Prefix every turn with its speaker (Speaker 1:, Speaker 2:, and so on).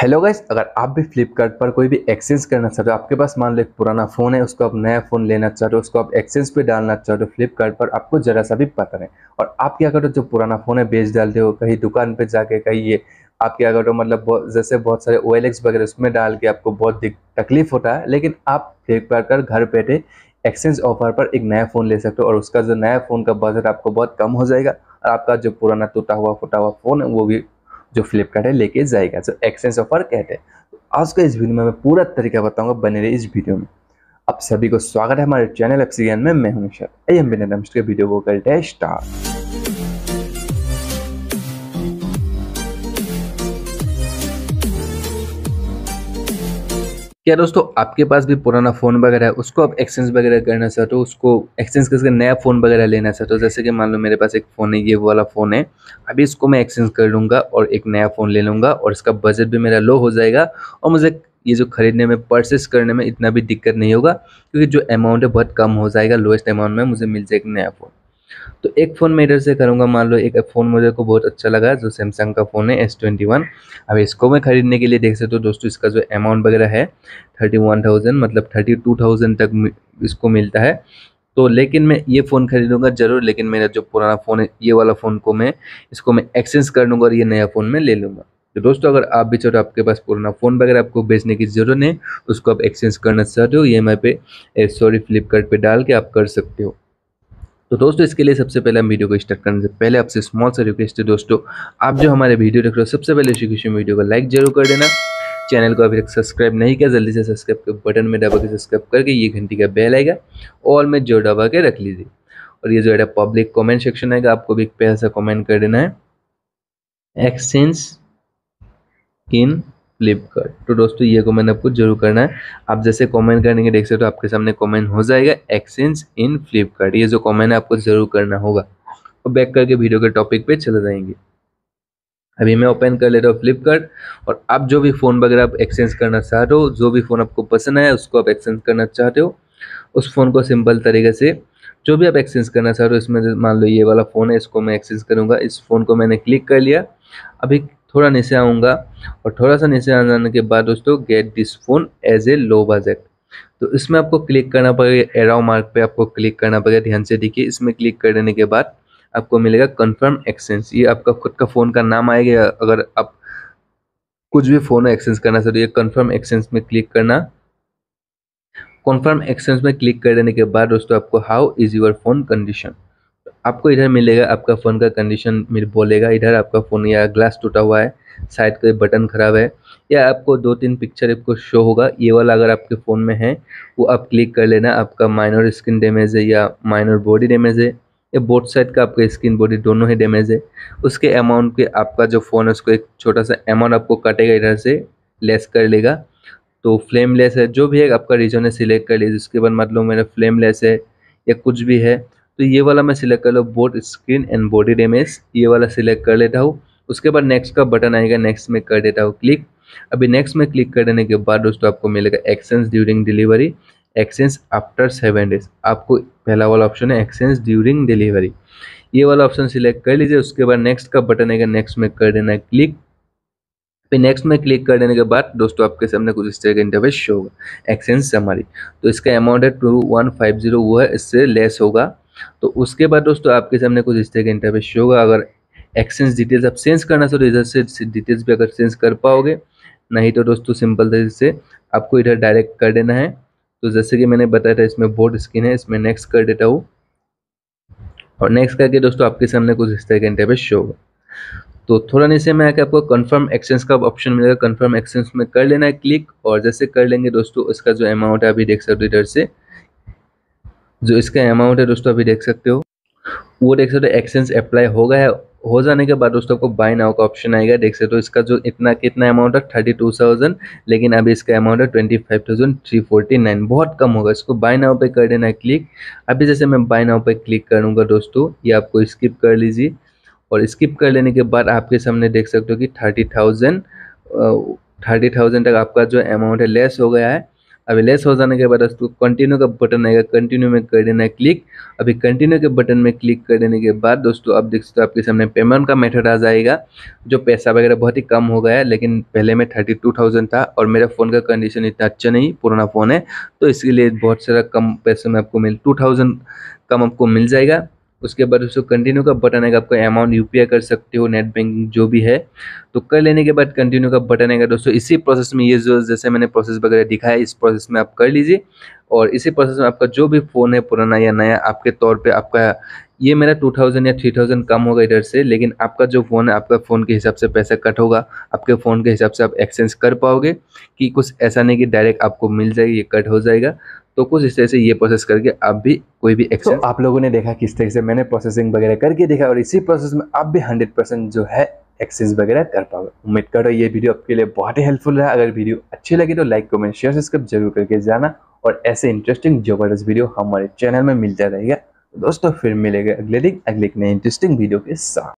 Speaker 1: hello guys अगर आप भी फ्लिपकार्ट पर कोई भी एक्सचेंज करना चाहते हो आपके पास मान लो एक पुराना फ़ोन है उसको आप नया फ़ोन लेना चाहते हो उसको आप एक्सचेंज पे डालना चाहते हो फ्लिपकार्ट पर आपको ज़रा सा भी पता नहीं और आप क्या करो जो पुराना फ़ोन है बेच डालते हो कहीं दुकान पे जाके कहीं ये आप क्या करो मतलब जैसे बहुत सारे ओ वगैरह उसमें डाल के आपको बहुत तकलीफ होता है लेकिन आप फ्लिपकार्ट पर घर बैठे एक्सचेंज ऑफर पर एक नया फ़ोन ले सकते हो और उसका जो नया फ़ोन का बजट आपको बहुत कम हो जाएगा और आपका जो पुराना टूटा हुआ फूटा हुआ फ़ोन है वो भी जो फ्लिपकार्ट लेके जाएगा जो एक्सचेंज ऑफर कहते हैं आज का इस वीडियो में मैं पूरा तरीका बताऊंगा बने रहे इस वीडियो में आप सभी को स्वागत है हमारे चैनल एप्सियन में मैं हूं आई एम बिना वीडियो को करते हैं स्टार्ट या दोस्तों आपके पास भी पुराना फ़ोन वगैरह है उसको आप एक्सचेंज वगैरह करना चाहते हो उसको एक्सचेंज करके नया फ़ोन वगैरह लेना चाहते हो जैसे कि मान लो मेरे पास एक फ़ोन है ये वाला फ़ोन है अभी इसको मैं एक्सचेंज कर लूँगा और एक नया फ़ोन ले लूँगा और इसका बजट भी मेरा लो हो जाएगा और मुझे ये जो खरीदने में परचेस करने में इतना भी दिक्कत नहीं होगा क्योंकि जो अमाउंट है बहुत कम हो जाएगा लोएस्ट अमाउंट में मुझे मिल जाएगा नया फ़ोन तो एक फ़ोन मैं इधर से करूँगा मान लो एक फ़ोन मुझे को बहुत अच्छा लगा जो सैमसंग का फ़ोन है एस ट्वेंटी वन अब इसको मैं ख़रीदने के लिए देख सकते हो तो दोस्तों इसका जो अमाउंट वगैरह है थर्टी वन थाउजेंड मतलब थर्टी टू थाउजेंड तक इसको मिलता है तो लेकिन मैं ये फ़ोन खरीदूंगा ज़रूर लेकिन मेरा जो पुराना फ़ोन है ये वाला फ़ोन को मैं इसको मैं एक्सचेंज कर लूँगा और ये नया फ़ोन मैं ले लूँगा तो दोस्तों अगर आप भी चाहो तो आपके पास पुराना फ़ोन वगैरह आपको बेचने की ज़रूरत है उसको आप एक्सचेंज करना चाहते हो ई एम आई पे सॉरी eh, फ्लिपकार्ट डाल के आप कर सकते हो तो दोस्तों इसके लिए सबसे पहले हम वीडियो को स्टार्ट करने से पहले आपसे स्मॉल सा रिक्वेस्ट है दोस्तों आप जो हमारे वीडियो देख रहे हो सबसे पहले एजुकेशन वीडियो को लाइक जरूर कर देना चैनल को अभी तक सब्सक्राइब नहीं किया जल्दी से सब्सक्राइब के बटन में दबा के सब्सक्राइब करके ये घंटी का बेल आएगा और में जो दबा के रख लीजिए और ये जो है पब्लिक कॉमेंट सेक्शन आएगा आपको भी एक पैसा कॉमेंट कर देना है एक्सचेंज इन फ्लिपकार्ट तो दोस्तों ये कमेंट आपको जरूर करना है आप जैसे कमेंट करेंगे देख सकते हो तो आपके सामने कमेंट हो जाएगा एक्सचेंज इन फ्लिपकार्ट ये जो कमेंट है आपको जरूर करना होगा और बैक करके वीडियो के टॉपिक पे चले जाएंगे अभी मैं ओपन कर ले रहा हूँ फ्लिपकार्ट और आप जो भी फ़ोन वगैरह आप एक्सचेंज करना चाहते हो जो भी फ़ोन आपको पसंद आया उसको आप एक्सचेंज करना चाहते हो उस फ़ोन को सिंपल तरीके से जो भी आप एक्सचेंज करना चाहते हो इसमें मान लो ये वाला फ़ोन है इसको मैं एक्सचेंज करूँगा इस फ़ोन को मैंने क्लिक कर लिया अभी थोड़ा नीचे आऊँगा और थोड़ा सा नीचे आ जाने के बाद दोस्तों get this phone as a low budget तो इसमें आपको क्लिक करना पड़ेगा एराव मार्क पे आपको क्लिक करना पड़ेगा ध्यान से देखिए इसमें क्लिक करने के बाद आपको मिलेगा कंफर्म एक्सचेंज ये आपका खुद का फ़ोन का नाम आएगा अगर आप कुछ भी फ़ोन एक्सचेंज करना चाहते हो ये कंफर्म एक्सचेंज में क्लिक करना कंफर्म एक्सचेंज में क्लिक कर देने के बाद दोस्तों आपको how is your phone condition आपको इधर मिलेगा आपका फ़ोन का कंडीशन बोलेगा इधर आपका फ़ोन या ग्लास टूटा हुआ है साइड का बटन ख़राब है या आपको दो तीन पिक्चर आपको शो होगा ये वाला अगर आपके फ़ोन में है वो आप क्लिक कर लेना आपका माइनर स्किन डैमेज है या माइनर बॉडी डैमेज है या बोथ साइड का आपका स्किन बॉडी दोनों ही डैमेज है उसके अमाउंट के आपका जो फ़ोन है उसको एक छोटा सा अमाउंट आपको कटेगा इधर से लेस कर लेगा तो फ्लेम लेस है जो भी है आपका रीजन है सिलेक्ट कर लीजिए उसके बाद मतलब मेरा फ्लेम लेस है या कुछ भी है तो ये वाला मैं सिलेक्ट कर लो both screen and body damage ये वाला सिलेक्ट कर लेता हूँ उसके बाद नेक्स्ट का बटन आएगा नेक्स्ट में कर देता हूँ क्लिक अभी नेक्स्ट में क्लिक कर देने के बाद दोस्तों आपको मिलेगा exchange during delivery exchange after seven days आपको पहला वाला ऑप्शन है एक्सेंस ड्यूरिंग डिलीवरी ये वाला ऑप्शन सिलेक्ट कर लीजिए उसके बाद नेक्स्ट का बटन आएगा नेक्स्ट में कर देना क्लिक फिर नेक्स्ट में क्लिक कर देने के बाद दोस्तों आपके सामने कुछ इस तरह का इंटरफेस शो होगा एक्सेंस हमारी तो इसका अमाउंट है टू वन फाइव जीरो वो है इससे लेस होगा तो उसके बाद दोस्तों आपके सामने कुछ इस तरह का शो होगा अगर एक्सचेंज डिटेल्स आप चेंज करना चाहते हो तो इधर से डिटेल्स भी अगर चेंज कर पाओगे नहीं तो दोस्तों सिंपल तरीके से आपको इधर डायरेक्ट कर देना है तो जैसे कि मैंने बताया था इसमें बोर्ड स्क्रीन है इसमें नेक्स्ट कर देता हूँ और नेक्स्ट करके दोस्तों आपके सामने कुछ इस तरह का इंटरव्यू शो होगा तो थोड़ा नीचे में आके आपको कंफर्म एक्सचेंज का ऑप्शन मिलेगा कंफर्म एक्सचेंज में कर लेना है क्लिक और जैसे कर लेंगे दोस्तों इसका जो अमाउंट है अभी देख सकते हो इधर से जो इसका अमाउंट है दोस्तों अभी देख सकते हो वो देख सकते हो एक्सचेंज अप्लाई हो गया है हो जाने के बाद दोस्तों आपको बाय नाउ का ऑप्शन आएगा देख सकते हो तो इसका जो इतना कितना अमाउंट है थर्टी टू थाउजेंड लेकिन अभी इसका अमाउंट है twenty five thousand three forty nine बहुत कम होगा इसको बाय नाउ पे कर देना क्लिक अभी जैसे मैं बाय नाउ पे क्लिक करूँगा दोस्तों ये आपको स्किप कर लीजिए और स्किप कर लेने के बाद आपके सामने देख सकते हो कि थर्टी थाउजेंड थर्टी थाउजेंड तक आपका जो अमाउंट है लेस हो गया है अभी लेस हो जाने के बाद उसको कंटिन्यू का बटन आएगा कंटिन्यू में कर देना है क्लिक अभी कंटिन्यू के बटन में क्लिक कर देने के बाद दोस्तों आप देख सकते हो आपके सामने पेमेंट का मेथड आ जाएगा जो पैसा वगैरह बहुत ही कम हो गया है लेकिन पहले में थर्टी टू थाउजेंड था और मेरा फ़ोन का कंडीशन इतना अच्छा नहीं पुराना फ़ोन है तो इसके लिए बहुत सारा कम पैसे में आपको मिल टू थाउजेंड कम आपको मिल जाएगा उसके बाद उसको कंटिन्यू का बटन आएगा आपका अमाउंट यू कर सकते हो नेट बैंकिंग जो भी है तो कर लेने के बाद कंटिन्यू का बटन आएगा दोस्तों इसी प्रोसेस में ये जो जैसे मैंने प्रोसेस वगैरह दिखाया इस प्रोसेस में आप कर लीजिए और इसी प्रोसेस में आपका जो भी फ़ोन है पुराना या नया आपके तौर पर आपका ये मेरा 2000 या 3000 कम होगा इधर से लेकिन आपका जो फ़ोन है आपका फ़ोन के हिसाब से पैसा कट होगा आपके फ़ोन के हिसाब से आप एक्सचेंज कर पाओगे कि कुछ ऐसा नहीं कि डायरेक्ट आपको मिल जाएगी ये कट हो जाएगा तो कुछ इस तरह से ये प्रोसेस करके आप भी कोई भी एक्सेस तो आप लोगों ने देखा किस तरह से मैंने प्रोसेसिंग वगैरह करके देखा और इसी प्रोसेस में आप भी हंड्रेड परसेंट जो है एक्सेस वगैरह कर पाओगे उम्मीद करो ये वीडियो आपके लिए बहुत ही हेल्पफुल रहा अगर वीडियो अच्छी लगी तो लाइक कमेंट शेयर सब्सक्राइब जरूर करके जाना और ऐसे इंटरेस्टिंग जबरदस्त वीडियो हमारे चैनल में मिलता रहेगा दोस्तों फिर मिलेगा अगले दिन अगले एक नए इंटरेस्टिंग वीडियो के साथ